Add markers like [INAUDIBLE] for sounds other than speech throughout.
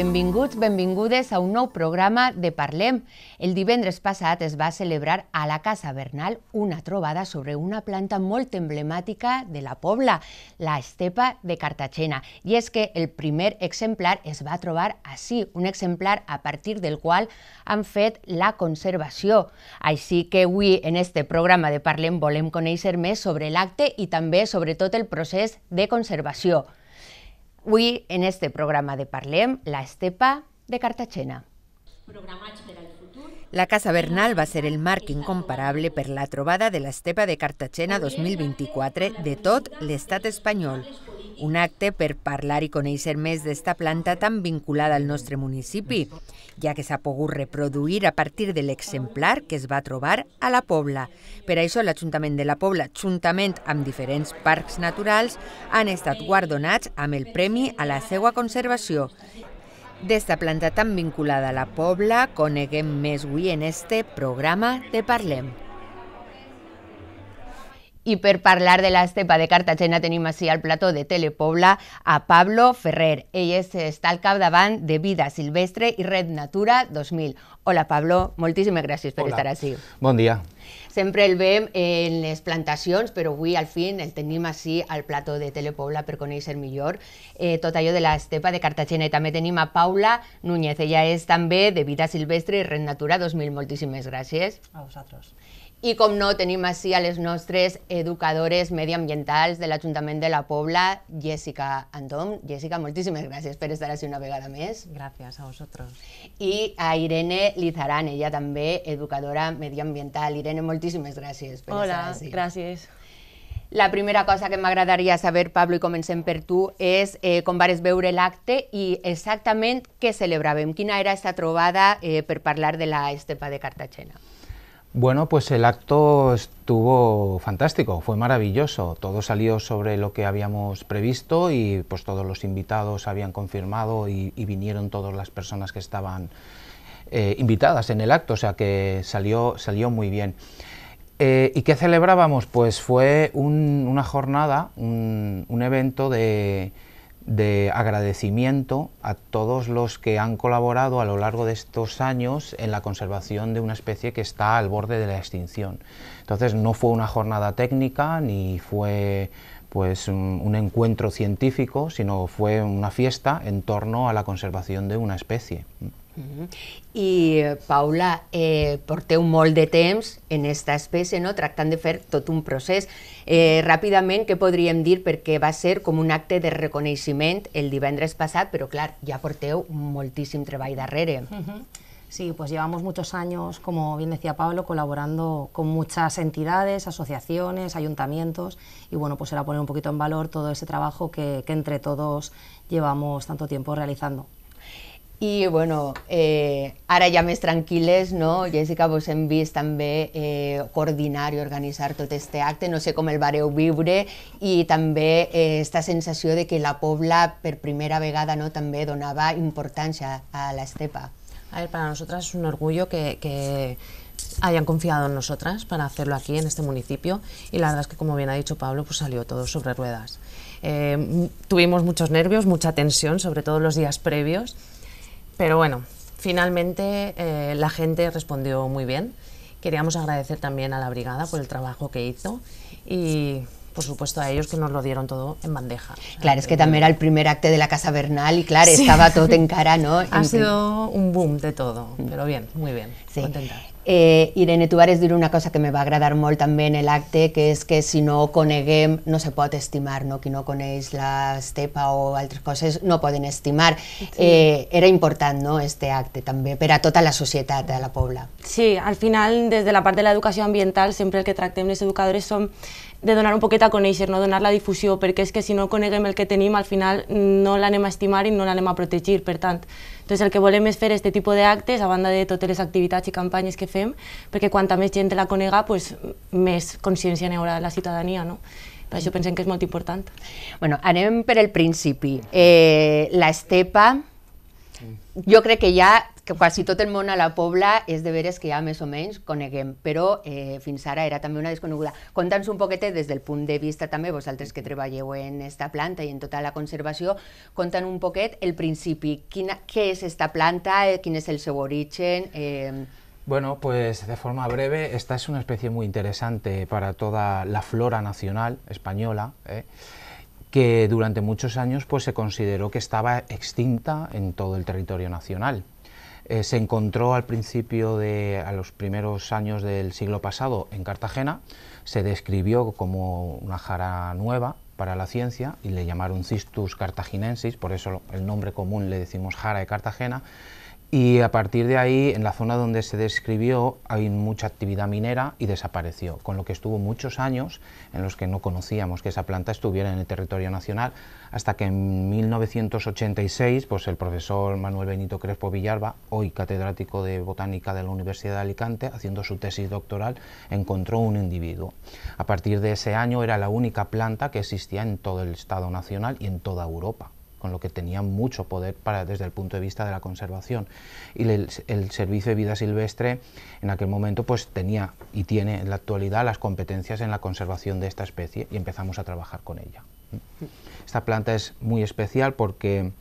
Benvinguts, benvingudes a un nou programa de Parlem. El divendres passat es va celebrar a la Casa Bernal una trobada sobre una planta molt emblemàtica de la Pobla, la estepa de Cartagena. I és que el primer exemplar es va trobar així, un exemplar a partir del qual han fet la conservació. Així que avui, en este programa de Parlem, volem conèixer més sobre l'acte i també, sobretot, el procés de conservació. Avui, en este programa de Parlem, la estepa de Cartagena. Programats per al futur. La Casa Bernal va ser el marc incomparable per la trobada de l'estepa de Cartagena 2024 de tot l'estat espanyol, un acte per parlar i conèixer més d'esta planta tan vinculada al nostre municipi, ja que s'ha pogut reproduir a partir de l'exemplar que es va trobar a la Pobla. Per això l'Ajuntament de la Pobla, juntament amb diferents parcs naturals, han estat guardonats amb el Premi a la seva conservació. D'esta planta tan vinculada a la Pobla, coneguem més avui en este programa de Parlem. I per parlar de l'estepa de Cartagena tenim així al plató de Telepobla a Pablo Ferrer. Ell és, està al capdavant de Vida Silvestre i Red Natura 2000. Hola, Pablo, moltíssimes gràcies per Hola. estar així. Bon dia. Sempre el veiem en les plantacions, però avui al fin el tenim així al plató de Telepobla per conèixer millor eh, tot allò de l'estepa de Cartagena. I també tenim a Paula Núñez, ella és també de Vida Silvestre i Red Natura 2000. Moltíssimes gràcies. A vosaltres. I com no, tenim així a les nostres educadores mediambientals de l'Ajuntament de la Pobla, Jessica Antón. Jessica, moltíssimes gràcies per estar així una vegada més. Gràcies a vosaltres. I a Irene Lizaran, ella també educadora mediambiental. Irene, moltíssimes gràcies per Hola, estar així. Hola, gràcies. La primera cosa que m'agradaria saber, Pablo, i comencem per tu, és eh, com vares veure l'acte i exactament què celebràvem, quina era aquesta trobada eh, per parlar de la Estepa de Cartagena. Bueno, pues el acto estuvo fantástico, fue maravilloso. Todo salió sobre lo que habíamos previsto y pues todos los invitados habían confirmado y, vinieron todas las personas que estaban eh, invitadas en el acto, o sea que salió, salió muy bien. Eh, ¿Y qué celebrábamos? Pues fue una jornada, un evento de de agradecimiento a todos los que han colaborado a lo largo de estos años en la conservación de una especie que está al borde de la extinción. Entonces no fue una jornada técnica ni fue pues un, un encuentro científico, sino fue una fiesta en torno a la conservación de una especie. Y eh, Paula, eh, un molt de temps en esta especie, no? tractant de hacer todo un proceso. Eh, Rápidamente, ràpidament, què podríem dir? Perquè va ser como un acte de reconocimiento el divendres passat, però clar, ja porteu moltíssim treball darrere. Sí, pues llevamos muchos años, como bien decía Pablo, colaborando con muchas entidades, asociaciones, ayuntamientos y bueno, pues era poner un poquito en valor todo ese trabajo que entre todos llevamos tanto tiempo realizando. Y bueno, eh, ahora llames tranquiles no? Jessica, vos hem vist también eh, coordinar y organizar todo este acto. no sé cómo el vareu vibre y también eh, esta sensación de que la Pobla por primera vegada no también donaba importancia a Estepa. A ver, para nosotras es un orgullo que, hayan confiado en nosotras para hacerlo aquí, en este municipio, y la verdad es que, como bien ha dicho Pablo, pues salió todo sobre ruedas. tuvimos muchos nervios, mucha tensión, sobre todo los días previos, pero bueno, finalmente eh, la gente respondió muy bien. Queríamos agradecer también a la brigada por el trabajo que hizo y por supuesto, a ellos que nos lo dieron todo en bandeja. Claro, es que también era el primer acte de la Casa Bernal y claro, estaba todo en cara, ¿no? [LAUGHS] Ha sido un boom de todo, mm. pero bien, muy bien, contenta. Eh, Irene vas dir una cosa que me va agradar molt també en l'acte, que és que si no coneguem no se pot estimar, no? qui no coneix l'estepa o altres coses no poden estimar. Sí. Eh, era important no? este acte també per a tota la societat, a la pobla. Sí, al final des de la part de l'educació ambiental sempre el que tractem les educadores som de donar un poquet a conèixer, no donar la difusió, perquè és que si no coneguem el que tenim, al final no l'anem a estimar i no l'anem a protegir, per tant. Entonces el que volem és fer aquest tipus d'actes, a banda de totes les activitats i campanyes que fem, perquè quanta més gent la conega, pues, més consciència n'hi haurà de la ciutadania, no? Per això mm. pensem que és molt important. Bueno, anem per el principi. Eh, la estepa Yo creo que ya casi todo el món a la Pobla es de veres que ya me o menys coneguem, pero eh, fins ara era también una desconeguda. Conta'ns un poquete desde el punto de vista també, vosaltres que treballeu en esta planta y en toda la conservación, conta'n un poquete el principi, quina, es esta planta, eh, quién es el seu eh, Bueno, pues de forma breve, esta es una especie muy interesante para toda la flora nacional española. Eh que durante muchos años pues, se consideró que estaba extinta en todo el territorio nacional. Eh, se encontró al principio de a los primeros años del siglo pasado en Cartagena, se describió como una jara nueva para la ciencia y le llamaron Cistus cartaginensis, por eso el nombre común le decimos jara de Cartagena, y a partir de ahí, en la zona donde se describió, hay mucha actividad minera y desapareció, con lo que estuvo muchos años en los que no conocíamos que esa planta estuviera en el territorio nacional, hasta que en 1986 pues el profesor Manuel Benito Crespo Villarba, hoy catedrático de botánica de la Universidad de Alicante, haciendo su tesis doctoral, encontró un individuo. A partir de ese año era la única planta que existía en todo el Estado Nacional y en toda Europa con lo que tenía mucho poder para, desde el punto de vista de la conservación. Y el, Servicio de Vida Silvestre en aquel momento pues tenía y tiene en la actualidad las competencias en la conservación de esta especie y empezamos a trabajar con ella. Esta planta es muy especial porque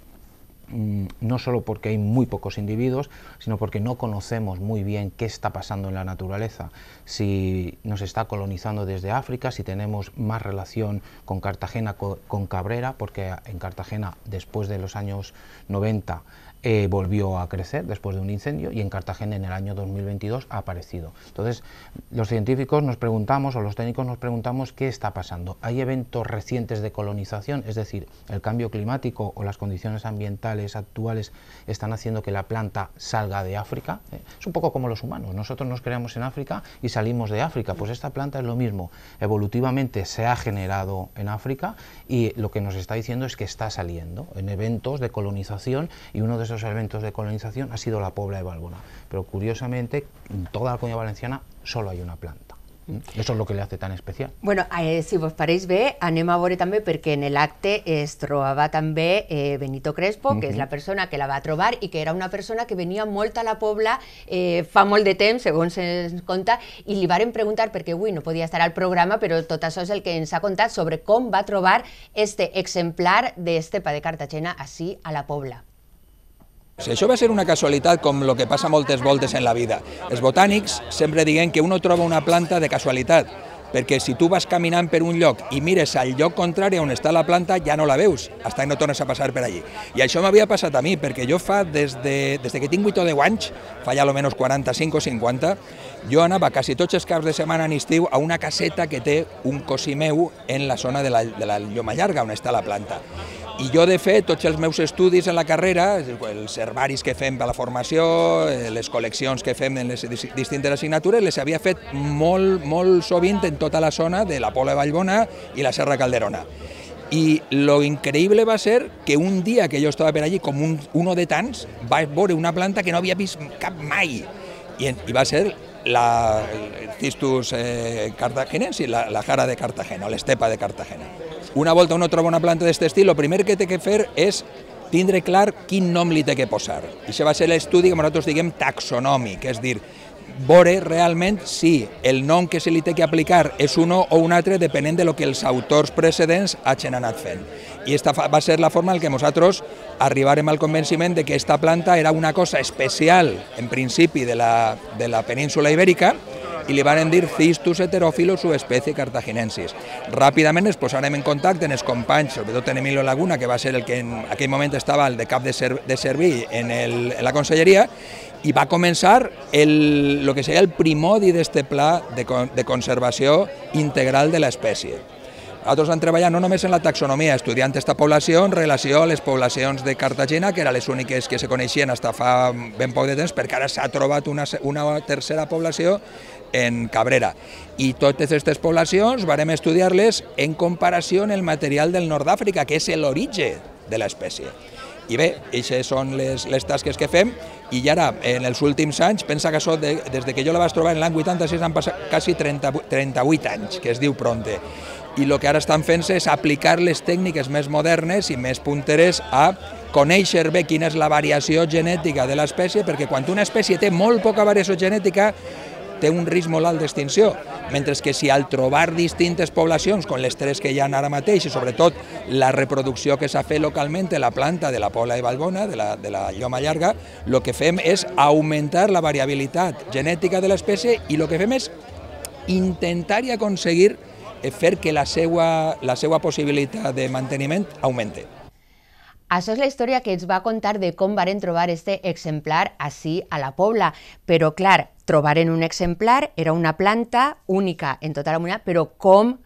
mm, no solo porque hay muy pocos individuos, sino porque no conocemos muy bien qué está pasando en la naturaleza si nos está colonizando desde África, si tenemos más relación con Cartagena, con Cabrera, porque en Cartagena después de los años 90 eh, volvió a crecer después de un incendio y en Cartagena en el año 2022 ha aparecido. Entonces, los científicos nos preguntamos o los técnicos nos preguntamos qué está pasando. ¿Hay eventos recientes de colonización? Es decir, el cambio climático o las condiciones ambientales actuales están haciendo que la planta salga de África. ¿eh? Es un poco como los humanos. Nosotros nos creamos en África y salimos de África. Pues esta planta es lo mismo, evolutivamente se ha generado en África y lo que nos está diciendo es que está saliendo en eventos de colonización y uno de esos eventos de colonización ha sido la Pobla de Valbona. Pero curiosamente, en toda la comunidad valenciana solo hay una planta. Eso es lo que le hace tan especial. Bueno, eh, si vos paréis ve, anem a porque també en el es estroaba también eh, Benito Crespo, que es la persona que la va a trobar y que era una persona que venía molta a la Pobla eh, famol de temps, según se conta, y li en preguntar, porque uy no podía estar al programa, pero tot es el que nos ha contado sobre cómo va a trobar este ejemplar exemplar pa de Cartagena así a la Pobla. Si això va ser una casualitat com el que passa moltes voltes en la vida. Els botànics sempre diuen que uno troba una planta de casualitat, perquè si tu vas caminant per un lloc i mires al lloc contrari on està la planta, ja no la veus, fins que no tornes a passar per allí. I això m'havia passat a mi, perquè jo fa, des, de, des de que tinc 8 o 10 anys, fa ja almenys 45 o 50, jo anava quasi tots els caps de setmana en estiu a una caseta que té un cosí meu en la zona de la, de la Lloma Llarga, on està la planta. Y yo, de fet, todos els meus estudis en la carrera, el herbaris que fem para la formación, eh, las colecciones que fem en les distintes asignaturas, les había fet molt, molt sovint en toda la zona de la Pola de Vallbona y la Serra Calderona. Y lo increíble va a ser que un día que yo estaba por allí, como un, uno de tans va a una planta que no había visto mai. Y, en, va a ser la Cistus eh, y la, la jara de Cartagena, o la estepa de Cartagena. una volta uno troba una planta d'aquest estil, el primer que té que fer és tindre clar quin nom li té que posar. I això va ser l'estudi que nosaltres diguem taxonòmic, és dir, veure realment si el nom que se li té que aplicar és un o un altre depenent de lo que els autors precedents hagin anat fent. I esta va ser la forma en què nosaltres arribarem al convenciment de que aquesta planta era una cosa especial, en principi, de la, de la península ibèrica, y le van dir Cistus su especie cartaginensis. Rápidamente es posarem en contacto en els companys, sobretot en Emilio Laguna, que va a ser el que en aquel momento estaba el de cap de, ser, en, la consellería, y va a comenzar lo que sería el primodi de este plan de conservación integral de la especie. Nosaltres vam treballar no només en la taxonomia, estudiant aquesta població en relació a les poblacions de Cartagena, que eren les úniques que se coneixien fins fa ben poc de temps, perquè ara s'ha trobat una, una tercera població en Cabrera. I totes aquestes poblacions varem estudiar-les en comparació amb el material del nord d'Àfrica, que és l'origen de l'espècie. I bé, aquestes són les, les tasques que fem i ara, en els últims anys, pensa que això, de, des de que jo la vaig trobar en l'any 86, han passat quasi 30, 38 anys, que es diu pronte i el que ara estan fent és aplicar les tècniques més modernes i més punteres a conèixer bé quina és la variació genètica de l'espècie, perquè quan una espècie té molt poca variació genètica, té un risc molt alt d'extinció, mentre que si al trobar distintes poblacions, com les tres que hi ha ara mateix, i sobretot la reproducció que s'ha fet localment de la planta de la Pobla de Balbona, de la, de la lloma llarga, el que fem és augmentar la variabilitat genètica de l'espècie i el que fem és intentar i aconseguir hacer eh, que la seva, la posibilidad de mantenimiento aumente. eso es la historia que os va a contar de cómo van a trobar este ejemplar así a la Pobla. claro trobar en un exemplar, era una planta única en toda la humanidad, pero com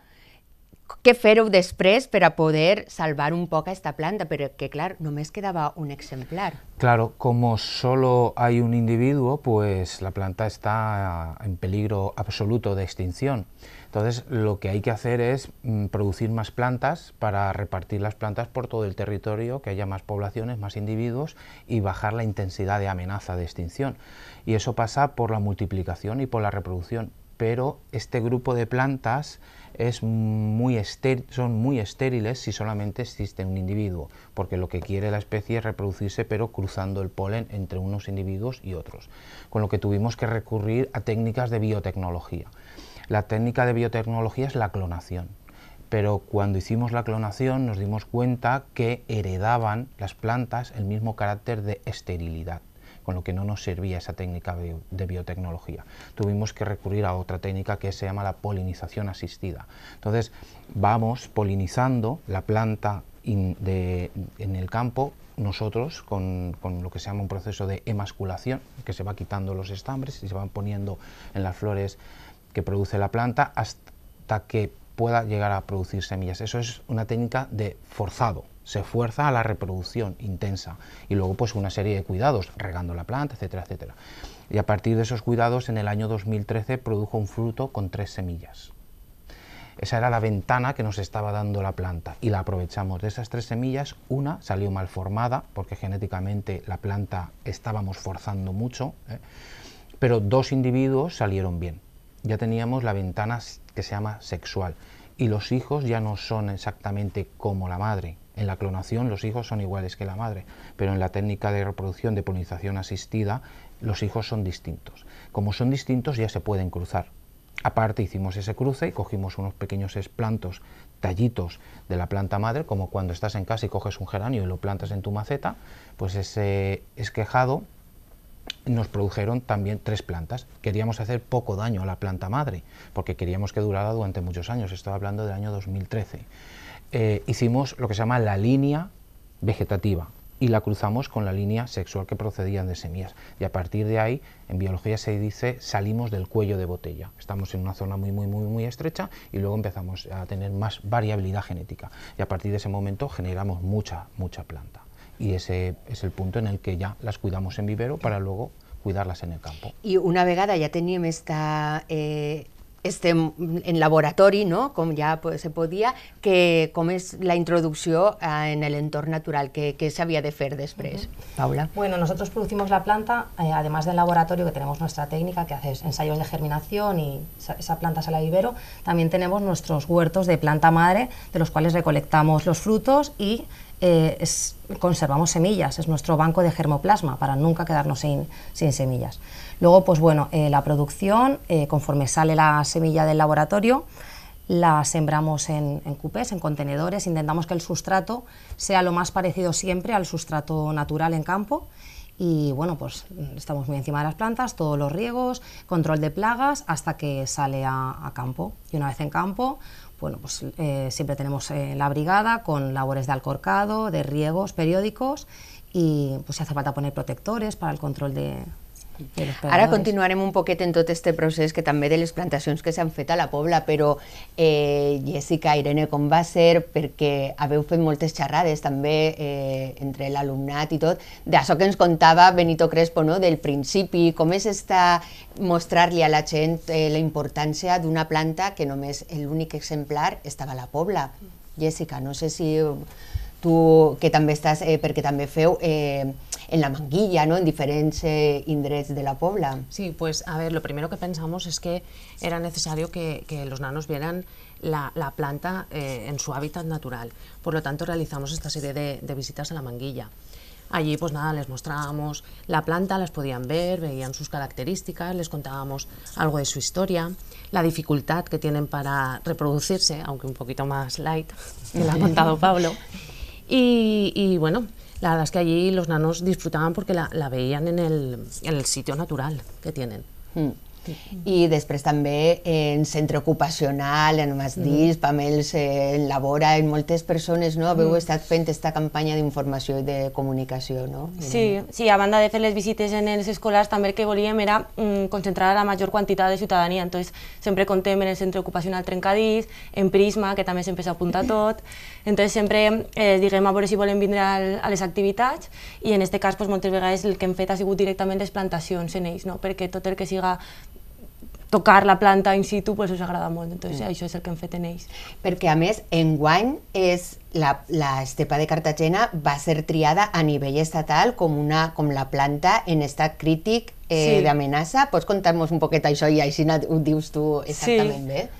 qué fero de després para poder salvar un poco a esta planta, pero que claro, no me quedaba un ejemplar. Claro, como solo hay un individuo, pues la planta está en peligro absoluto de extinción. Entonces, lo que hay que hacer es mm, producir más plantas para repartir las plantas por todo el territorio, que haya más poblaciones, más individuos y bajar la intensidad de amenaza de extinción. Y eso pasa por la multiplicación y por la reproducción. Pero este grupo de plantas es son muy estériles si solamente existe un individuo, porque lo que quiere la especie es reproducirse, pero cruzando el polen entre unos individuos y otros. Con lo que tuvimos que recurrir a técnicas de biotecnología la técnica de biotecnología es la clonación, pero cuando hicimos la clonación nos dimos cuenta que heredaban las plantas el mismo carácter de esterilidad con lo que no nos servía esa técnica de biotecnología. Tuvimos que recurrir a otra técnica que se llama la polinización asistida. Entonces, vamos polinizando la planta en el campo nosotros con, con, lo que se llama un proceso de emasculación, que se va quitando los estambres y se van poniendo en las flores que produce la planta hasta que pueda llegar a producir semillas. Eso es una técnica de forzado, se fuerza a la reproducción intensa y luego pues una serie de cuidados, regando la planta, etcétera, etcétera. Y a partir de esos cuidados en el año 2013 produjo un fruto con tres semillas. Esa era la ventana que nos estaba dando la planta y la aprovechamos. De esas tres semillas, una salió mal formada porque genéticamente la planta estábamos forzando mucho, ¿eh? pero dos individuos salieron bien ya teníamos la ventana que se llama sexual y los hijos ya no son exactamente como la madre. En la clonación los hijos son iguales que la madre, pero en la técnica de reproducción de polinización asistida los hijos son distintos. Como son distintos ya se pueden cruzar. Aparte hicimos ese cruce y cogimos unos pequeños esplantos, tallitos de la planta madre, como cuando estás en casa y coges un geranio y lo plantas en tu maceta, pues ese esquejado nos produjeron también tres plantas. Queríamos hacer poco daño a la planta madre, porque queríamos que durara durante muchos años, estaba hablando del año 2013. Eh, hicimos lo que se llama la línea vegetativa y la cruzamos con la línea sexual que procedían de semillas. Y a partir de ahí, en biología se dice salimos del cuello de botella. Estamos en una zona muy, muy, muy, muy estrecha y luego empezamos a tener más variabilidad genética. Y a partir de ese momento generamos mucha, mucha planta y ese es el punto en el que ya las cuidamos en vivero para luego cuidarlas en el campo. Y una vegada ya teníamos esta, eh, este, en laboratorio no? como ya pues, se podía, que, es la introducción ah, en el entorno natural, que, se había de hacer Paula. Bueno, nosotros producimos la planta, eh, además del laboratorio que tenemos nuestra técnica, que hace ensayos de germinación y esa, esa planta sale a vivero, también tenemos nuestros huertos de planta madre, de los cuales recolectamos los frutos y eh, es, conservamos semillas, es nuestro banco de germoplasma para nunca quedarnos sin, semillas. Luego, pues bueno, eh, la producción, eh, conforme sale la semilla del laboratorio, la sembramos en, cupés, en contenedores, intentamos que el sustrato sea lo más parecido siempre al sustrato natural en campo y bueno, pues mm, estamos muy encima de las plantas, todos los riegos, control de plagas hasta que sale a campo y una vez en campo bueno, pues eh, siempre tenemos eh, la brigada con labores de alcorcado, de riegos periódicos y pues si hace falta poner protectores para el control de, Ara continuarem un poquet en tot este procés que també de les plantacions que s'han fet a la Pobla, però eh, Jessica, Irene, com va ser? Perquè haveu fet moltes xerrades també eh, entre l'alumnat i tot, d'això que ens contava Benito Crespo no? del principi, com és esta, mostrar-li a la gent eh, la importància d'una planta que només l'únic exemplar estava a la Pobla. Jessica, no sé si tu, que també estàs, eh, perquè també feu eh, en La Manguilla, ¿no? en diferencia indres de la Pobla. Sí, pues a ver, lo primero que pensamos es que era necesario que, los nanos vieran la, planta eh, en su hábitat natural. Por lo tanto, realizamos esta serie de, visitas a La Manguilla. Allí pues nada, les mostrábamos la planta, las podían ver, veían sus características, les contábamos algo de su historia, la dificultad que tienen para reproducirse, aunque un poquito más light, ...me lo ha contado [LAUGHS] Pablo. Y, y bueno, la verdad es que allí los nanos disfrutaban porque la, veían en el, sitio natural que tienen. Hmm. i després també en centre ocupacional, en Masdís, amb ells eh, en Labora, en moltes persones no? haveu estat fent aquesta campanya d'informació i de comunicació. No? Sí, sí, a banda de fer les visites en els escolars, també el que volíem era mm, concentrar la major quantitat de ciutadania, entonces sempre contem en el centre ocupacional Trencadís, en Prisma, que també sempre s'apunta [COUGHS] tot, entonces sempre eh, diguem a veure si volen vindre al, a les activitats i en aquest cas pues, moltes vegades el que hem fet ha sigut directament les plantacions en ells, no? perquè tot el que siga tocar la planta in situ pues, us agrada molt, Entonces, mm. això és el que hem fet en ells. Perquè a més, enguany és la, la estepa de Cartagena va ser triada a nivell estatal com, una, com la planta en estat crític eh, sí. d'amenaça. Pots contar-nos un poquet això i així ho dius tu exactament sí. bé?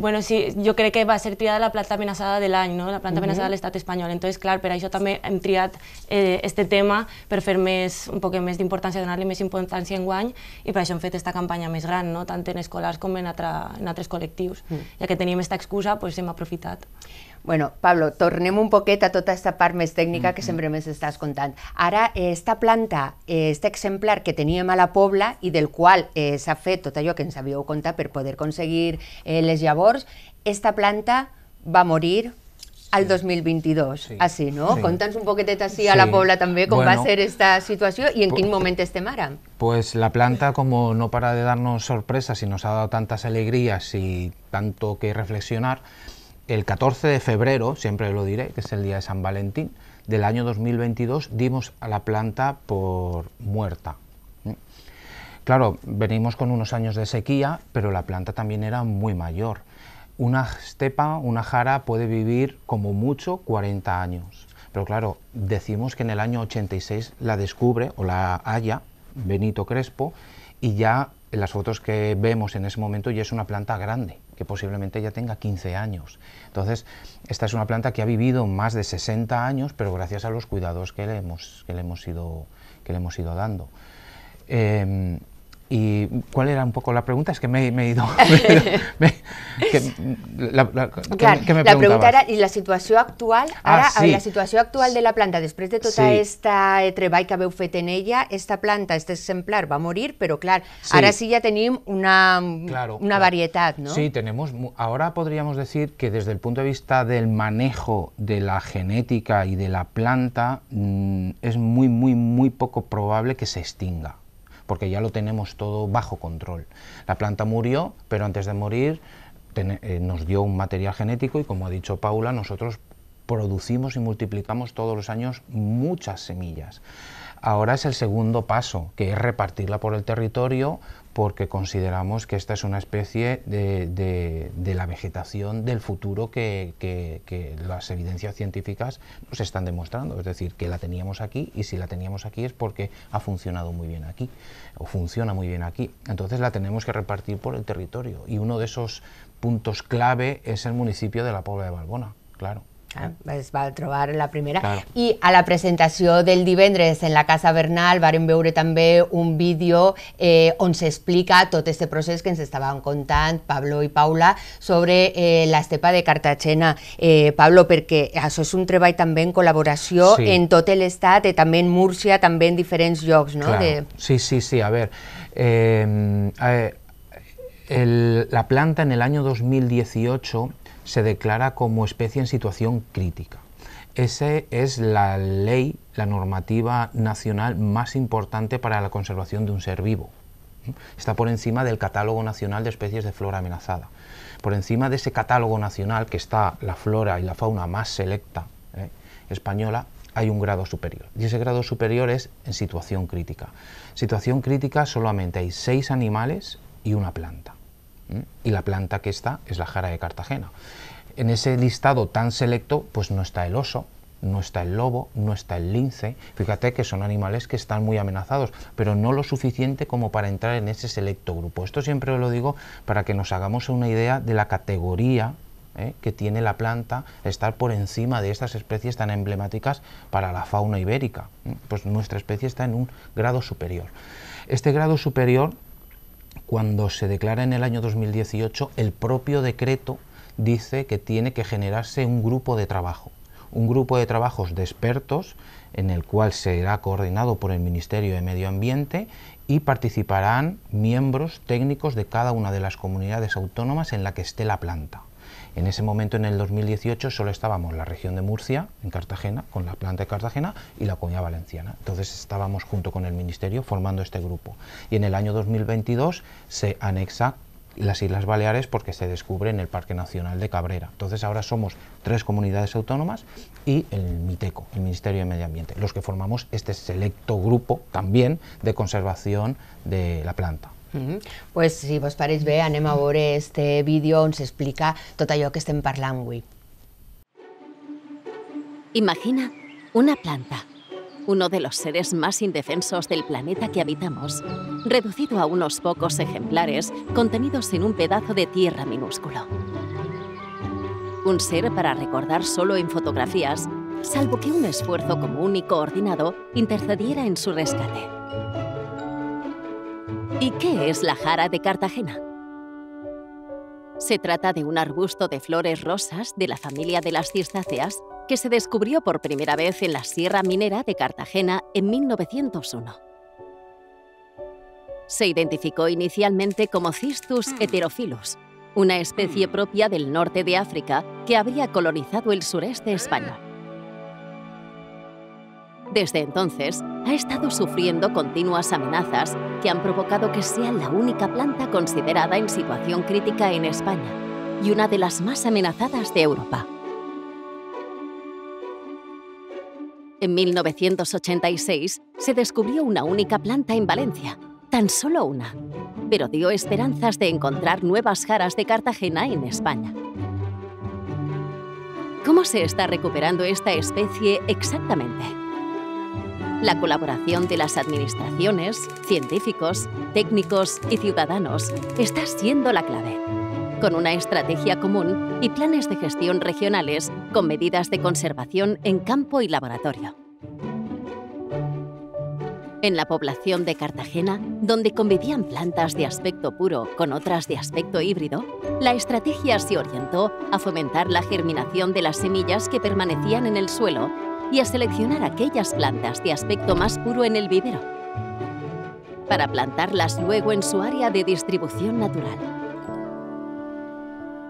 Bueno, sí, jo crec que va ser triada la planta amenaçada de l'any, no? la planta amenaçada uh -huh. de l'estat espanyol. Entonces, clar, per això també hem triat eh, este tema per fer més, un poc més d'importància, donar-li més importància en guany i per això hem fet esta campanya més gran, no? tant en escolars com en, altra, en altres col·lectius. Uh mm. -huh. Ja que tenim esta excusa, pues, hem aprofitat. Bueno, Pablo, tornemos un poquito a toda esta técnica que siempre me estás contando. Ahora, eh, esta planta, eh, este ejemplar que tenía en la Pobla del cual esa eh, fe total yo allò que ens havíeu per poder conseguir el les llavors, esta planta va a morir al 2022, así, no? Contanos un poquetet así a la Pobla también cómo va a ser esta situación y en qué momento estem ara. Pues la planta como no para de darnos sorpresas y nos ha dado tantas alegrías y tanto que reflexionar, el 14 de febrero, siempre lo diré, que es el día de San Valentín, del año 2022, dimos a la planta por muerta. Claro, venimos con unos años de sequía, pero la planta también era muy mayor. Una estepa, una jara, puede vivir como mucho 40 años. Pero claro, decimos que en el año 86 la descubre o la halla Benito Crespo y ya en las fotos que vemos en ese momento ya es una planta grande que posiblemente ya tenga 15 años. Entonces, esta es una planta que ha vivido más de 60 años, pero gracias a los cuidados que le hemos, que le hemos, ido, que le hemos ido dando. Em, ¿Y cuál era un poco la pregunta? Es que me, he ido. [LAUGHS] [LAUGHS] ¿Qué me, la, pregunta era, ¿y la situación actual? Ah, ahora la situación actual de la planta, Después de toda esta eh, treball que en ella, esta planta, este ejemplar, va a morir, Pero claro, ahora sí ya tenemos una, variedad, una ¿no? Sí, tenemos, ahora podríamos decir que desde el punto de vista del manejo de la genética y de la planta, mm, es muy, muy, muy poco probable que se extinga porque ya lo tenemos todo bajo control. La planta murió, pero antes de morir eh, nos dio un material genético y como ha dicho Paula, nosotros producimos y multiplicamos todos los años muchas semillas. Ahora es el segundo paso, que es repartirla por el territorio porque consideramos que esta es una especie de, la vegetación del futuro que, las evidencias científicas nos están demostrando. Es decir, que la teníamos aquí y si la teníamos aquí es porque ha funcionado muy bien aquí o funciona muy bien aquí. Entonces la tenemos que repartir por el territorio y uno de esos puntos clave es el municipio de la Pobla de Balbona, claro. Ah, es va trobar la primera. Claro. I a la presentació del divendres en la Casa Bernal varen veure també un vídeo eh, on s'explica tot aquest procés que ens estaven contant Pablo i Paula sobre eh, l'estepa de Cartagena. Eh, Pablo, perquè això és un treball també en col·laboració sí. en tot l'estat, i eh, també en Múrcia, també en diferents llocs, no? Claro. De... Sí, sí, sí, a veure... Eh, eh, el, la planta en el año 2018 se declara como especie en situación crítica. Esa es la ley, la normativa nacional más importante para la conservación de un ser vivo. Está por encima del Catálogo Nacional de Especies de Flora Amenazada. Por encima de ese catálogo nacional que está la flora y la fauna más selecta ¿eh? española, hay un grado superior. Y ese grado superior es en situación crítica. Situación crítica solamente hay seis animales y una planta. ¿eh? Y la planta que está es la jara de Cartagena. En ese listado tan selecto, pues no está el oso, no está el lobo, no está el lince. Fíjate que son animales que están muy amenazados, pero no lo suficiente como para entrar en ese selecto grupo. Esto siempre lo digo para que nos hagamos una idea de la categoría ¿eh? que tiene la planta estar por encima de estas especies tan emblemáticas para la fauna ibérica. ¿eh? Pues nuestra especie está en un grado superior. Este grado superior cuando se declara en el año 2018, el propio decreto dice que tiene que generarse un grupo de trabajo, un grupo de trabajos de expertos en el cual será coordinado por el Ministerio de Medio Ambiente y participarán miembros técnicos de cada una de las comunidades autónomas en la que esté la planta. En ese momento, en el 2018, solo estábamos la región de Murcia, en Cartagena, con la planta de Cartagena, y la Comunidad Valenciana. Entonces estábamos junto con el Ministerio formando este grupo. Y en el año 2022 se anexa las Islas Baleares porque se descubre en el Parque Nacional de Cabrera. Entonces ahora somos tres comunidades autónomas y el MITECO, el Ministerio de Medio Ambiente, los que formamos este selecto grupo también de conservación de la planta. Pues si vos pareix bé, anem este vídeo on explica todo allò que estén parlant Imagina una planta, uno de los seres más indefensos del planeta que habitamos, reducido a unos pocos ejemplares contenidos en un pedazo de tierra minúsculo. Un ser para recordar solo en fotografías, salvo que un esfuerzo común y coordinado intercediera en su rescate. ¿Y qué es la jara de Cartagena? Se trata de un arbusto de flores rosas de la familia de las cistáceas que se descubrió por primera vez en la Sierra Minera de Cartagena en 1901. Se identificó inicialmente como Cistus hmm. heterophyllus, una especie hmm. propia del norte de África que habría colonizado el sureste ah. español. Desde entonces, ha estado sufriendo continuas amenazas que han provocado que sea la única planta considerada en situación crítica en España y una de las más amenazadas de Europa. En 1986 se descubrió una única planta en Valencia, tan solo una, pero dio esperanzas de encontrar nuevas jaras de Cartagena en España. ¿Cómo se está recuperando esta especie exactamente? la colaboración de las administraciones, científicos, técnicos y ciudadanos está siendo la clave. Con una estrategia común y planes de gestión regionales con medidas de conservación en campo y laboratorio. En la población de Cartagena, donde convivían plantas de aspecto puro con otras de aspecto híbrido, la estrategia se orientó a fomentar la germinación de las semillas que permanecían en el suelo y a seleccionar aquellas plantas de aspecto más puro en el vivero, para plantarlas luego en su área de distribución natural.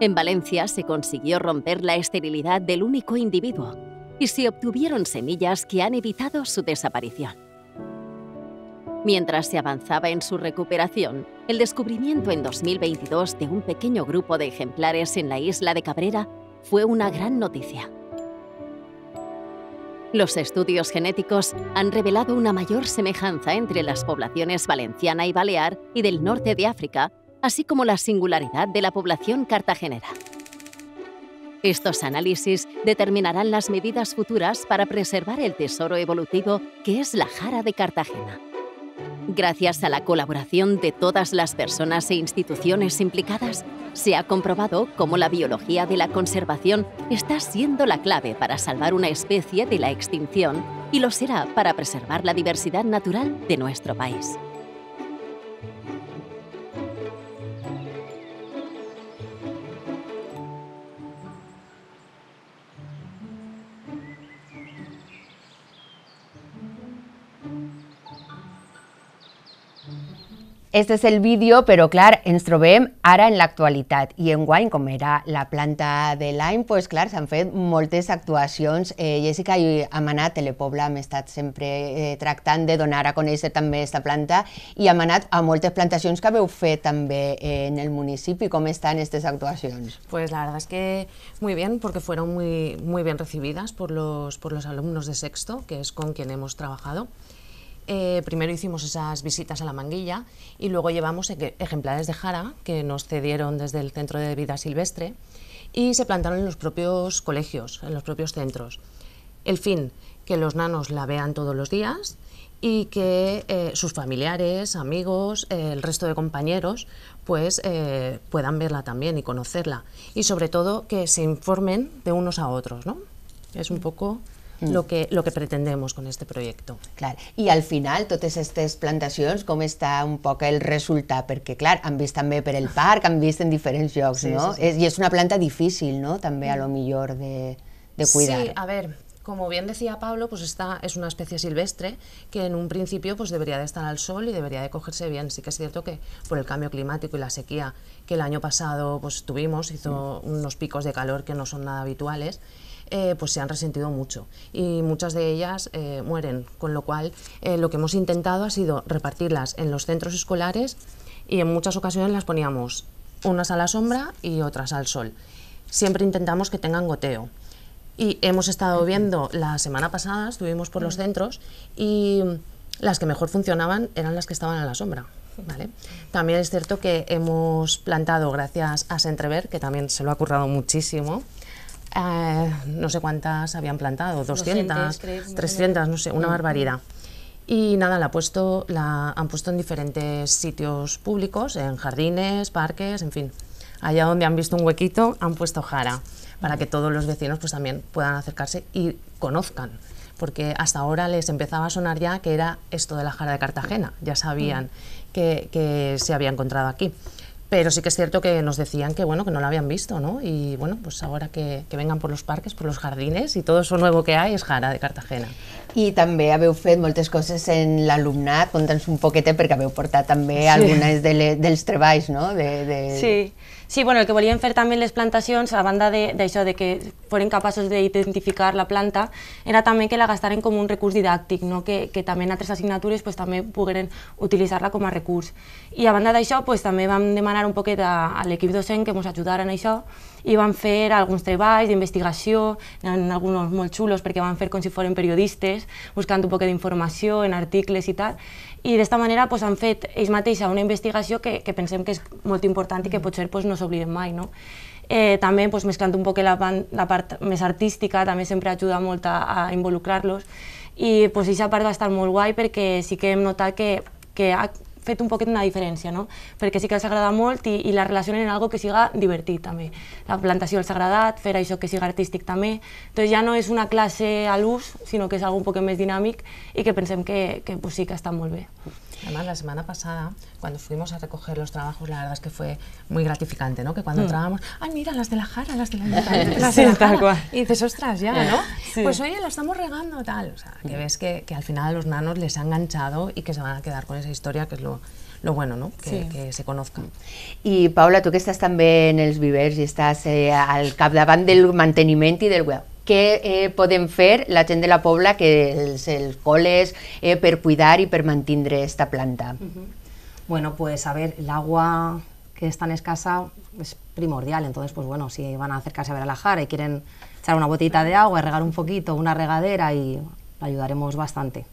En Valencia se consiguió romper la esterilidad del único individuo y se obtuvieron semillas que han evitado su desaparición. Mientras se avanzaba en su recuperación, el descubrimiento en 2022 de un pequeño grupo de ejemplares en la isla de Cabrera fue una gran noticia. Los estudios genéticos han revelado una mayor semejanza entre las poblaciones valenciana y balear y del norte de África, así como la singularidad de la población cartagenera. Estos análisis determinarán las medidas futuras para preservar el tesoro evolutivo que es la jara de Cartagena. Gracias a la colaboración de todas las personas e instituciones implicadas, se ha comprobado cómo la biología de la conservación está siendo la clave para salvar una especie de la extinción y lo será para preservar la diversidad natural de nuestro país. Este es el vídeo, pero claro, en trobem ara en actualidad. Y en guany, com era la planta de lime. pues, clar, s'han fet moltes actuacions. Eh, Jessica y Amanat Telepobla, me estat sempre eh, tractant de donar a conèixer també esta planta Y Amanat, a moltes plantacions que veu fet també eh, en el municipi. ¿cómo están estas actuaciones? Pues la verdad es que muy bien, porque fueron muy, muy bien recibidas por los, por los alumnos de sexto, que es con quien hemos trabajado. Eh, primero hicimos esas visitas a la manguilla y luego llevamos ejemplares de jara que nos cedieron desde el Centro de Vida Silvestre y se plantaron en los propios colegios, en los propios centros. El fin, que los nanos la vean todos los días y que eh, sus familiares, amigos, eh, el resto de compañeros, pues puedan verla también y conocerla. Y sobre todo que se informen de unos a otros, ¿no? Es un poco mm. lo, que, lo que pretendemos con este projecte. Clar, i al final totes aquestes plantacions, com està un poc el resultat? Perquè clar, han vist també per el parc, han vist en diferents llocs, sí, no? Sí, sí. És, I és una planta difícil, no? També a lo millor de, de cuidar. Sí, a veure, Como bien decía Pablo, pues esta es una especie silvestre que en un principio pues debería de estar al sol y debería de cogerse bien. Sí que es cierto que por el cambio climático y la sequía que el año pasado pues tuvimos, hizo unos picos de calor que no son nada habituales, eh, pues se han resentido mucho y muchas de ellas eh, mueren, con lo cual eh, lo que hemos intentado ha sido repartirlas en los centros escolares y en muchas ocasiones las poníamos unas a la sombra y otras al sol. Siempre intentamos que tengan goteo. Y hemos estado viendo, la semana pasada estuvimos por los centros y las que mejor funcionaban eran las que estaban a la sombra. También es cierto que hemos plantado, gracias a Sentrever, que también se lo ha currado muchísimo, eh, no sé cuántas habían plantado, 200, 300, no sé, una barbaridad. Y nada, la, ha puesto, la han puesto en diferentes sitios públicos, en jardines, parques, en fin. Allá donde han visto un huequito, han puesto jara para que todos los vecinos pues también puedan acercarse y conozcan porque hasta ahora les empezaba a sonar ya que era esto de la jara de Cartagena, ya sabían mm. que, se había encontrado aquí. Pero sí que es cierto que nos decían que bueno que no la habían visto, ¿no? Y bueno, pues ahora que, vengan por los parques, por los jardines y todo eso nuevo que hay es jara de Cartagena. Y también habéis fet muchas cosas en la alumna contanos un poquete porque habéis portado también sí. del de no? de... Sí, Sí, bueno, el que volien fer també les plantacions, a banda d'això de, de que foren capaços d'identificar la planta, era també que la gastaren com un recurs didàctic, no? que, que també en altres assignatures pues, també pogueren utilitzar-la com a recurs. I a banda d'això pues, també vam demanar un poquet a, a l'equip docent que ens ajudaren a això i van fer alguns treballs d'investigació, en alguns molt xulos perquè van fer com si foren periodistes, buscant un poquet d'informació en articles i tal, i d'esta manera pues, han fet ells mateixa una investigació que, que pensem que és molt important i que mm. potser pues, no s'oblidem mai. No? Eh, també pues, mesclant un poc la, la part més artística, també sempre ajuda molt a, a involucrar-los i pues, aquesta part va estar molt guai perquè sí que hem notat que, que fet un poquet una diferència, no? perquè sí que els agrada molt i, i la relacionen en algo que siga divertit també. La plantació els ha agradat, fer això que siga artístic també, Entonces ja no és una classe a l'ús, sinó que és algo un poc més dinàmic i que pensem que, que pues, sí que està molt bé. Además, la semana pasada, cuando fuimos a recoger los trabajos, la verdad es que fue muy gratificante, ¿no? Que cuando mm. entrábamos, ay, mira, las de la Jara, las de la, [LAUGHS] Y dices, ostras, ya, ¿no? Pues oye, lo estamos regando, tal. O sea, que mm. ves que, al final a los nanos les ha enganchado y que se van a quedar con esa historia, que es lo, lo bueno, ¿no? Que, se conozcan. Y, Paula, tú que estás también en el vivers y estás eh, al capdavant del mantenimiento y del ¿Qué eh, pueden hacer la gente de la pobla que es el coles eh, per cuidar y per mantindre esta planta? Bueno, pues a ver, el agua que es tan escasa es primordial, entonces pues bueno, si van a acercarse a ver Jara y quieren echar una botellita de agua regar un poquito, una regadera y ayudaremos bastante.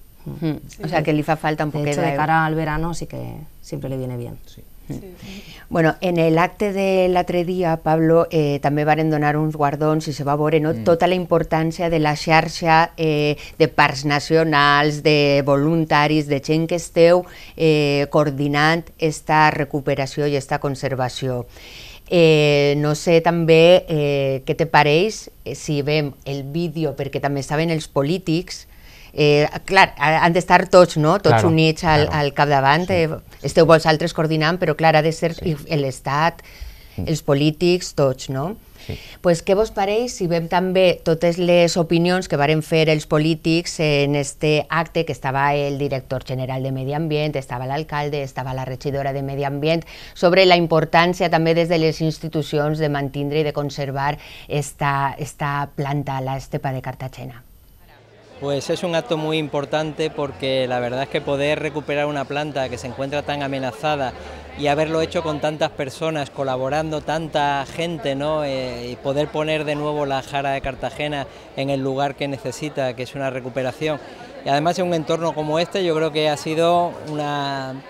o sea que le fa falta un poquito de, de cara al verano sí que siempre le viene bien. Sí. Bueno, en el acte de l'altre dia, Pablo, eh, també varen donar uns guardons i se va veure no? mm. tota la importància de la xarxa eh, de parts nacionals, de voluntaris, de gent que esteu eh, coordinant esta recuperació i esta conservació. Eh, no sé també eh, què te pareix eh, si vem el vídeo, perquè també saben els polítics, eh, clar, han d'estar tots, no? tots claro, units al, claro. al capdavant, sí. eh, esteu vosaltres coordinant, però clar, ha de ser sí. l'Estat, mm. els polítics, tots, no? Sí. Pues, què vos pareix si vem també totes les opinions que varen fer els polítics en este acte que estava el director general de Medi Ambient, estava l'alcalde, estava la regidora de Medi Ambient, sobre la importància també des de les institucions de mantindre i de conservar esta, esta planta, l'estepa de Cartagena? Pues es un acto muy importante porque la verdad es que poder recuperar una planta que se encuentra tan amenazada y haberlo hecho con tantas personas, colaborando tanta gente, ¿no? Eh, y poder poner de nuevo la jara de Cartagena en el lugar que necesita, que es una recuperación. Y además en un entorno como este yo creo que ha sido una...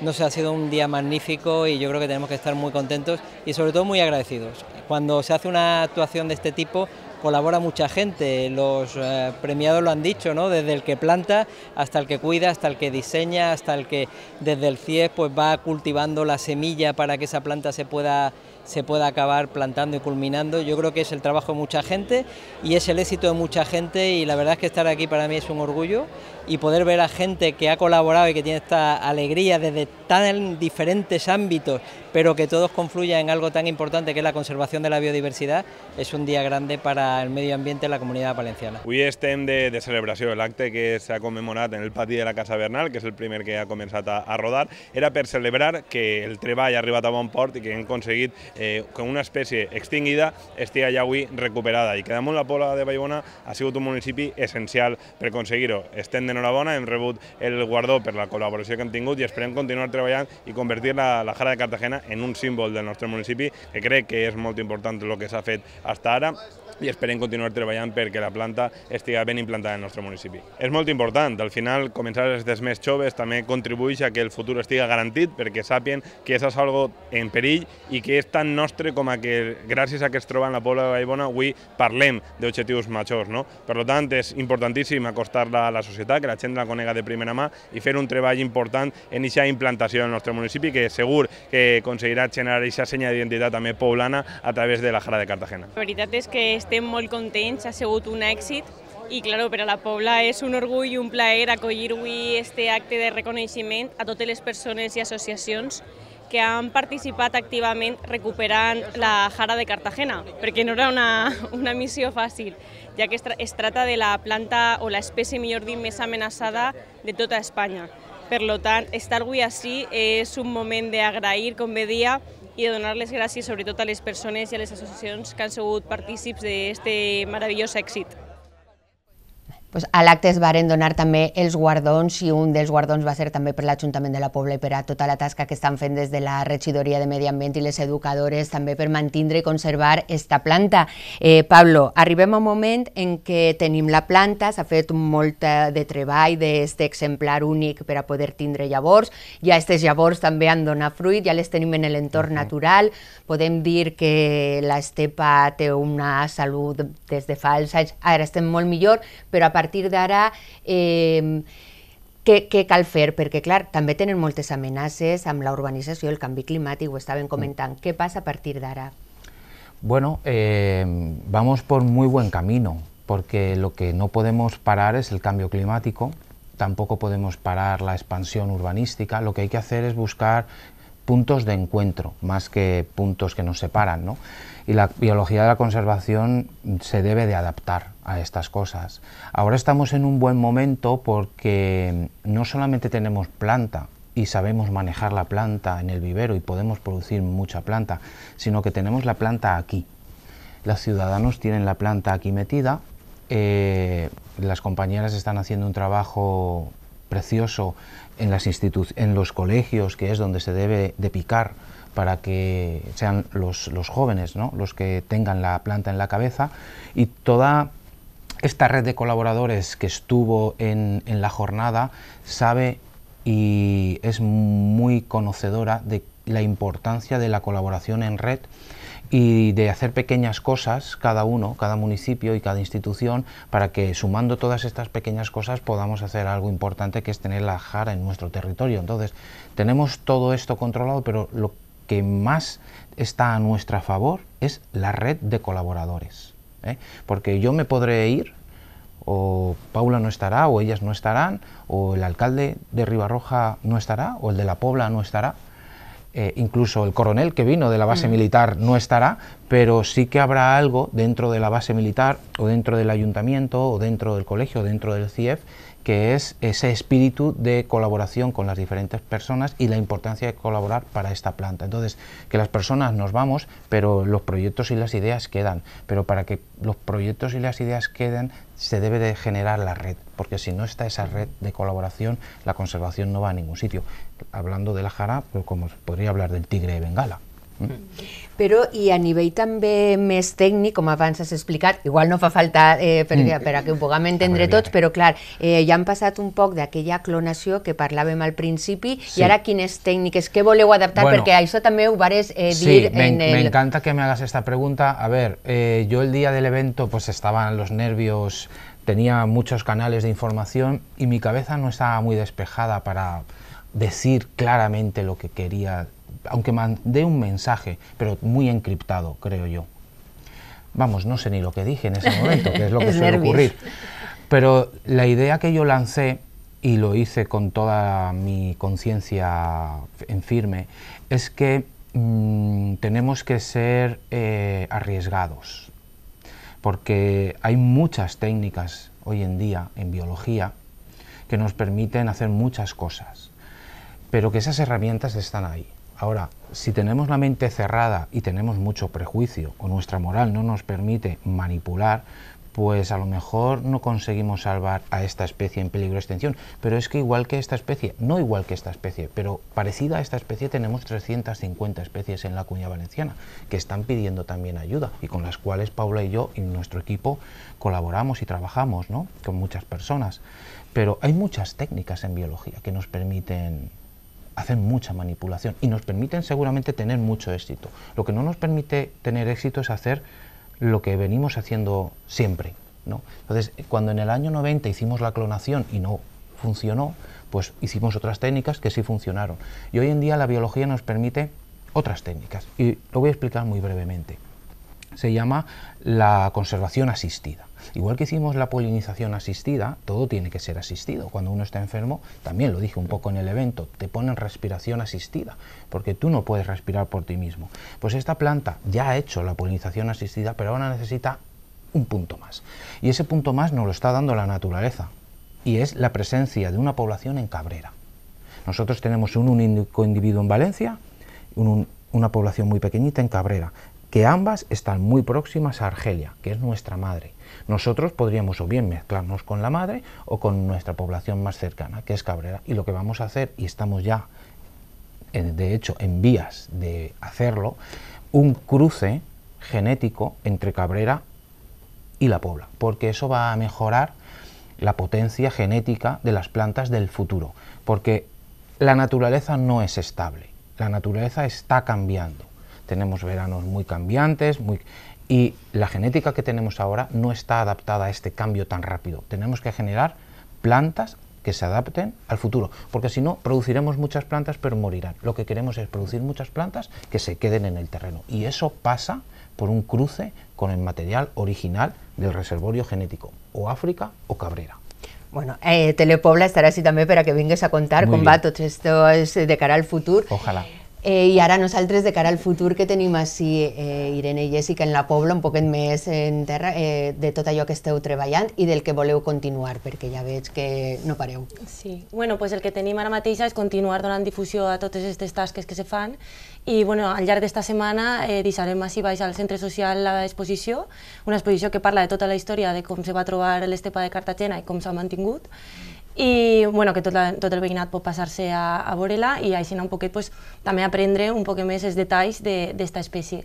No sé, ha sido un día magnífico y yo creo que tenemos que estar muy contentos y sobre todo muy agradecidos. Cuando se hace una actuación de este tipo colabora mucha gente. Los eh, premiados lo han dicho, ¿no? Desde el que planta hasta el que cuida, hasta el que diseña, hasta el que desde el CIES pues va cultivando la semilla para que esa planta se pueda se pueda acabar plantando y culminando. Yo creo que es el trabajo de mucha gente y es el éxito de mucha gente y la verdad es que estar aquí para mí es un orgullo y poder ver a gente que ha colaborado y que tiene esta alegría desde tan diferentes ámbitos, pero que todos confluyan en algo tan importante que es la conservación de la biodiversidad, es un día grande para el medio ambiente y la comunidad valenciana. es estem de, celebración... ...el acte que se ha conmemorado en el patio de la Casa Bernal, que es el primer que ha comenzado a, rodar, era para celebrar que el treball arriba arribat a bon port y que han conseguido eh, una especie extinguida estiga allà recuperada. ...y que la Pola de Bayona... ha sido un municipio esencial para conseguirlo... d'enhorabona, hem rebut el guardó per la col·laboració que hem tingut i esperem continuar treballant i convertir la, la Jara de Cartagena en un símbol del nostre municipi, que crec que és molt important el que s'ha fet fins ara i esperem continuar treballant perquè la planta estigui ben implantada en el nostre municipi. És molt important, al final començar des dels més joves també contribueix a que el futur estigui garantit perquè sàpien que això és algo en perill i que és tan nostre com a que gràcies a que es troba en la Pobla de Vallbona avui parlem d'objectius majors. No? Per tant, és importantíssim acostar-la a la societat, que la gent la conega de primera mà i fer un treball important en aquesta implantació del nostre municipi que segur que aconseguirà generar aquesta senya d'identitat també poblana a través de la Jara de Cartagena. La veritat és que estem molt contents, ha sigut un èxit i, claro, per a la Pobla és un orgull i un plaer acollir avui aquest acte de reconeixement a totes les persones i associacions que han participat activament recuperant la jara de Cartagena, perquè no era una, una missió fàcil, ja que es, tra es de la planta o l'espècie, millor dit, més amenaçada de tota Espanya. Per tant, estar avui així és un moment d'agrair, com bé dia, i de donar les gràcies sobretot a les persones i a les associacions que han sigut partícips d'aquest meravellós èxit. Pues a l'acte es varen donar també els guardons i un dels guardons va ser també per l'Ajuntament de la Pobla i per a tota la tasca que estan fent des de la Regidoria de Medi Ambient i les educadores també per mantindre i conservar esta planta. Eh, Pablo, arribem a un moment en què tenim la planta, s'ha fet molt eh, de treball d'aquest exemplar únic per a poder tindre llavors, ja aquestes llavors també han donat fruit, ja les tenim en l'entorn natural, podem dir que l'estepa té una salut des de fa els anys, ara estem molt millor, però a A partir d'ara... Eh, em, ¿qué què cal fer? Perquè, clar, també amenaces la urbanización, el cambio climático, estaban comentando. ¿Qué pasa a partir de ahora? Bueno, em, vamos por muy buen camino, porque lo que no podemos parar es el cambio climático, tampoco podemos parar la expansión urbanística, lo que hay que hacer es buscar puntos de encuentro, más que puntos que nos separan, ¿no? Y la biología de la conservación se debe de adaptar a estas cosas. Ahora estamos en un buen momento porque no solamente tenemos planta y sabemos manejar la planta en el vivero y podemos producir mucha planta, sino que tenemos la planta aquí. Los ciudadanos tienen la planta aquí metida, eh, las compañeras están haciendo un trabajo precioso en, las en los colegios, que es donde se debe de picar para que sean los, jóvenes los que tengan la planta en la cabeza y toda esta red de colaboradores que estuvo en, en la jornada sabe y es muy conocedora de la importancia de la colaboración en red y de hacer pequeñas cosas, cada uno, cada municipio y cada institución, para que sumando todas estas pequeñas cosas podamos hacer algo importante que es tener la jara en nuestro territorio. Entonces, tenemos todo esto controlado, pero lo que más está a nuestra favor es la red de colaboradores. ¿eh? porque yo me podré ir, o Paula no estará, o ellas no estarán, o el alcalde de Ribarroja no estará, o el de La Pobla no estará, eh, incluso el coronel que vino de la base mm. militar no estará, pero sí que habrá algo dentro de la base militar, o dentro del ayuntamiento, o dentro del colegio, o dentro del CIEF, que es ese espíritu de colaboración con las diferentes personas y la importancia de colaborar para esta planta. Entonces, que las personas nos vamos, pero los proyectos y las ideas quedan. Pero para que los proyectos y las ideas queden, se debe de generar la red, porque si no está esa red de colaboración, la conservación no va a ningún sitio. Hablando de la jara, pues como podría hablar del tigre de Bengala. ¿eh? Pero, y a nivel también más técnico, com avanzas has explicar? igual no fa falta eh, per, mm. que un poco me ah, tots, però pero claro, ya eh, han pasado un poco de aquella clonación que parlàvem al principi, y ahora, ara quines tècniques, què voleu adaptar, Porque perquè això també ho vares eh, sí, me, en el... me encanta que me hagas esta pregunta. A ver, eh, yo el día del evento pues estaban los nervios tenía muchos canales de información y mi cabeza no estaba muy despejada para decir claramente lo que quería aunque mandé un mensaje, pero muy encriptado, creo yo. Vamos, no sé ni lo que dije en ese [LAUGHS] momento, que es lo que suele ocurrir. Pero la idea que yo lancé, y lo hice con toda mi conciencia en firme, es que mm, tenemos que ser eh, arriesgados, porque hay muchas técnicas hoy en día en biología que nos permiten hacer muchas cosas, pero que esas herramientas están ahí. Ahora, si tenemos la mente cerrada y tenemos mucho prejuicio o nuestra moral no nos permite manipular, pues a lo mejor no conseguimos salvar a esta especie en peligro de extinción. Pero es que igual que esta especie, no igual que esta especie, pero parecida a esta especie tenemos 350 especies en la cuña valenciana que están pidiendo también ayuda y con las cuales Paula y yo y nuestro equipo colaboramos y trabajamos ¿no? con muchas personas. Pero hay muchas técnicas en biología que nos permiten hacen mucha manipulación y nos permiten seguramente tener mucho éxito. Lo que no nos permite tener éxito es hacer lo que venimos haciendo siempre. Entonces, cuando en el año 90 hicimos la clonación y no funcionó, pues hicimos otras técnicas que sí funcionaron. Y hoy en día la biología nos permite otras técnicas. Y lo voy a explicar muy brevemente se llama la conservación asistida. Igual que hicimos la polinización asistida, todo tiene que ser asistido. Cuando uno está enfermo, también lo dije un poco en el evento, te ponen respiración asistida, porque tú no puedes respirar por ti mismo. Pues esta planta ya ha hecho la polinización asistida, pero ahora necesita un punto más. Y ese punto más nos lo está dando la naturaleza, y es la presencia de una población en Cabrera. Nosotros tenemos un único individuo en Valencia, una población muy pequeñita en Cabrera que ambas están muy próximas a Argelia, que es nuestra madre. Nosotros podríamos o bien mezclarnos con la madre o con nuestra población más cercana, que es Cabrera. Y lo que vamos a hacer, y estamos ya, de hecho, en vías de hacerlo, un cruce genético entre Cabrera y la Pobla, porque eso va a mejorar la potencia genética de las plantas del futuro, porque la naturaleza no es estable, la naturaleza está cambiando tenemos veranos muy cambiantes, muy, y la genética que tenemos ahora no está adaptada a este cambio tan rápido. Tenemos que generar plantas que se adapten al futuro, porque si no, produciremos muchas plantas pero morirán. Lo que queremos es producir muchas plantas que se queden en el terreno, y eso pasa por un cruce con el material original del reservorio genético, o África o Cabrera. Bueno, eh, Telepobla estará así también para que vengas a contar con vatos, esto es eh, de cara al futuro. Ojalá. Eh, I ara nosaltres, de cara al futur que tenim així, eh, Irene i Jessica, en la Pobla, un poquet més en terra, eh, de tot allò que esteu treballant i del que voleu continuar, perquè ja veig que no pareu. Sí, bueno, pues el que tenim ara mateix és continuar donant difusió a totes aquestes tasques que se fan i bueno, al llarg d'esta setmana eh, deixarem així baix al centre social l'exposició, una exposició que parla de tota la història de com se va trobar l'estepa de Cartagena i com s'ha mantingut, mm i bueno, que tot, la, tot el veïnat pot passar-se a, a veure-la i així un poquet pues, també aprendre un poc més els detalls d'esta de, espècie.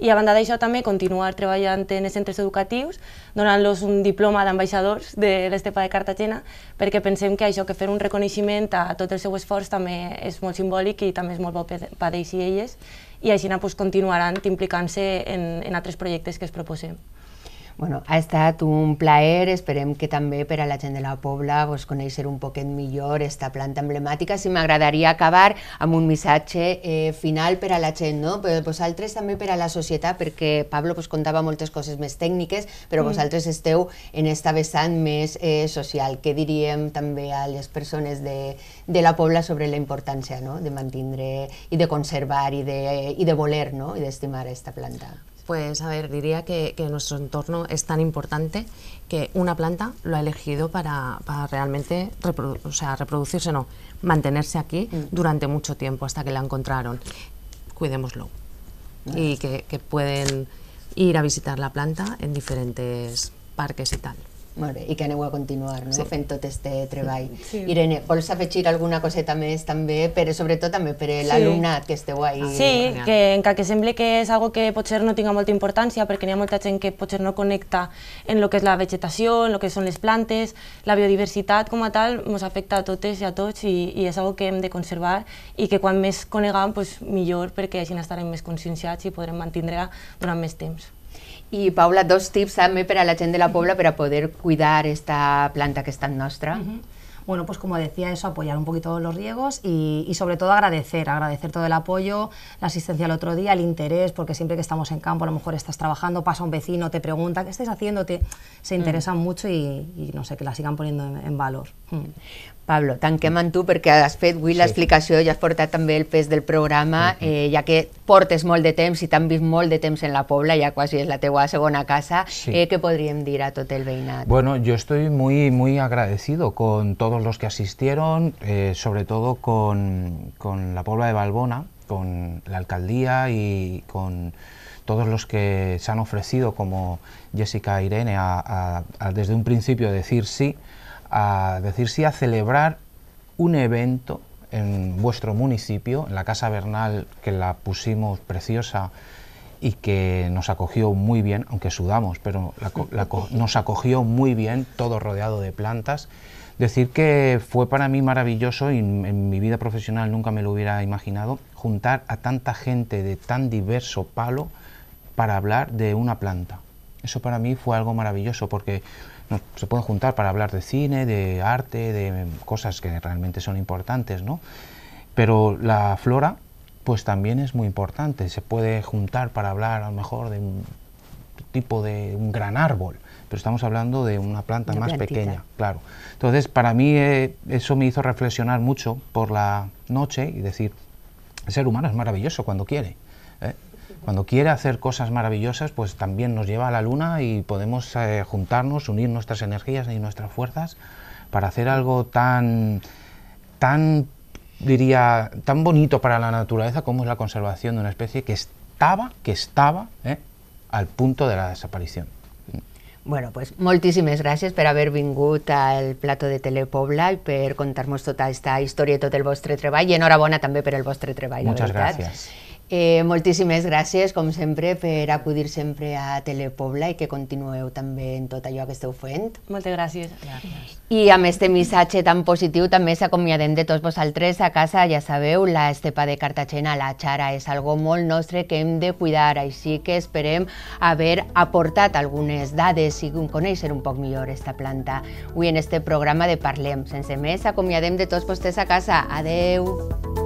I a banda d'això també continuar treballant en els centres educatius, donant-los un diploma d'ambaixadors de l'estepa de Cartagena, perquè pensem que això, que fer un reconeixement a tot el seu esforç també és molt simbòlic i també és molt bo per, per ells i elles, i així pues, doncs, continuaran implicant-se en, en altres projectes que es proposem. Bueno, ha estat un plaer, esperem que també per a la gent de la Pobla pues, conèixer un poquet millor esta planta emblemàtica. Si m'agradaria acabar amb un missatge eh, final per a la gent, no? però vosaltres també per a la societat, perquè Pablo pues, contava moltes coses més tècniques, però mm. vosaltres esteu en esta vessant més eh, social. Què diríem també a les persones de, de la Pobla sobre la importància no? de mantindre i de conservar i de, i de voler no? i d'estimar aquesta planta? Pues a ver, diría que, nuestro entorno es tan importante que una planta lo ha elegido para, realmente o sea, reproducirse, no, mantenerse aquí mm. durante mucho tiempo hasta que la encontraron. Cuidémoslo. Y que pueden ir a visitar la planta en diferentes parques y tal. Molt bé, i que aneu a continuar no? sí. fent tot este treball. [LAUGHS] Sí. Irene, vols afegir alguna coseta més també, però sobretot també per l'alumnat sí. que esteu ahí? Sí, que encara que sembli que és algo que potser no tinga molta importància, perquè hi ha molta gent que potser no connecta en lo que és la vegetació, en lo que són les plantes, la biodiversitat com a tal ens afecta a totes i a tots i, i és algo que hem de conservar i que quan més conegam, pues, millor, perquè així estarem més conscienciats i podrem mantenir la durant més temps. Y Paula, dos tips también para la gent de la Puebla para poder cuidar esta planta que está en nuestra. Bueno, pues como decía eso, apoyar un poquito los riegos y, sobre todo agradecer, agradecer todo el apoyo, la asistencia el otro día, el interés, porque siempre que estamos en campo a lo mejor estás trabajando, pasa un vecino, te pregunta, ¿qué estáis haciendo? Te, se mm. interesan mucho y, no sé, que la sigan poniendo en, valor. Mm. Pablo, tanquem tú porque perquè has fet avui la explicación i has portat també el pes del programa, ya eh, que portes molt de temps i t'han vist de temps en la Pobla, ya casi es la teua segona casa, ¿Qué podrían eh, què dir a tot el veïnat? Bueno, yo estoy muy, muy agradecido con todos los que asistieron, eh, sobre todo con, con la Pobla de Balbona, con la alcaldía y con todos los que se han ofrecido, como Jessica e Irene, desde un principio decir sí, a decir sí a celebrar un evento en vuestro municipio, en la Casa Bernal, que la pusimos preciosa y que nos acogió muy bien, aunque sudamos, pero [LAUGHS] nos acogió muy bien, todo rodeado de plantas. Decir que fue para mí maravilloso y en mi vida profesional nunca me lo hubiera imaginado, juntar a tanta gente de tan diverso palo para hablar de una planta. Eso para mí fue algo maravilloso porque se pueden juntar para hablar de cine, de arte, de cosas que realmente son importantes, ¿no? Pero la flora, pues también es muy importante. Se puede juntar para hablar a lo mejor de un tipo de un gran árbol, pero estamos hablando de una planta más pequeña, claro. Entonces, para mí eh, eso me hizo reflexionar mucho por la noche y decir, el ser humano es maravilloso cuando quiere. Cuando quiere hacer cosas maravillosas, pues también nos lleva a la luna y podemos eh, juntarnos, unir nuestras energías y nuestras fuerzas para hacer algo tan, tan, diría, tan bonito para la naturaleza como es la conservación de una especie que estaba, que estaba, eh, al punto de la desaparición. Bueno, pues muchísimas gracias por haber vingut al plato de Telepobla y per contarnos toda esta historia del vostre treball Y enhorabona también per el vostre treball, Muchas gracias. Eh, moltíssimes gràcies, com sempre, per acudir sempre a Telepobla i que continueu també en tot allò que esteu fent. Moltes gràcies. gràcies. I amb este missatge tan positiu també s'acomiadem de tots vosaltres a casa, ja sabeu, la estepa de Cartagena, la xara, és algo molt nostre que hem de cuidar, així que esperem haver aportat algunes dades i conèixer un poc millor aquesta planta. Avui en este programa de Parlem. Sense més, s'acomiadem de tots vostès a casa. Adeu!